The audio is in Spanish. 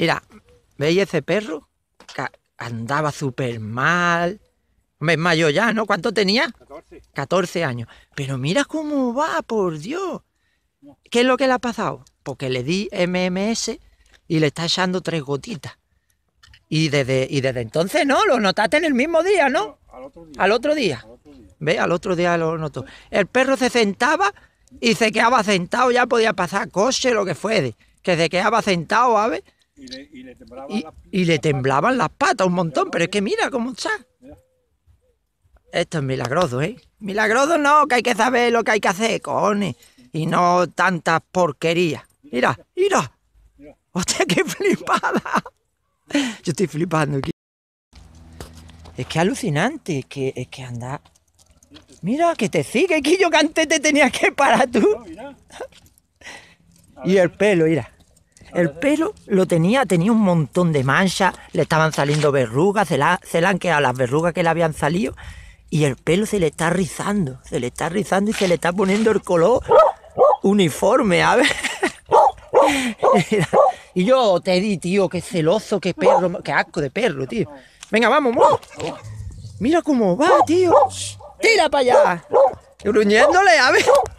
Mira, ¿veis ese perro? andaba súper mal. Hombre, es ya, ¿no? ¿Cuánto tenía? 14. 14 años. Pero mira cómo va, por Dios. ¿Qué es lo que le ha pasado? Porque le di MMS y le está echando tres gotitas. Y desde, y desde entonces, ¿no? Lo notaste en el mismo día, ¿no? Al otro día. Al ¿Ve? Al otro día lo notó. El perro se sentaba y se quedaba sentado, ya podía pasar coche, lo que fuese. Que se quedaba sentado, ¿sabes? Y le, temblaban, las, patas. un montón, pero es que mira cómo está. Esto es milagroso, ¿eh? Milagroso no, que hay que saber lo que hay que hacer, cojones. Y no tantas porquerías. Mira, mira. Hostia, qué flipada. Yo estoy flipando aquí. Es que alucinante, es que, es que anda. Mira, que te sigue, que yo que antes te tenía que parar tú. y el pelo, mira. El pelo lo tenía, tenía un montón de manchas, le estaban saliendo verrugas, se le han quedado las verrugas que le habían salido, y el pelo se le está rizando, se le está rizando y se le está poniendo el color uniforme, a ver. y yo te di, tío, qué celoso, qué perro, qué asco de perro, tío. Venga, vamos, vamos. Mira cómo va, tío. Tira para allá. Gruñéndole, a ver.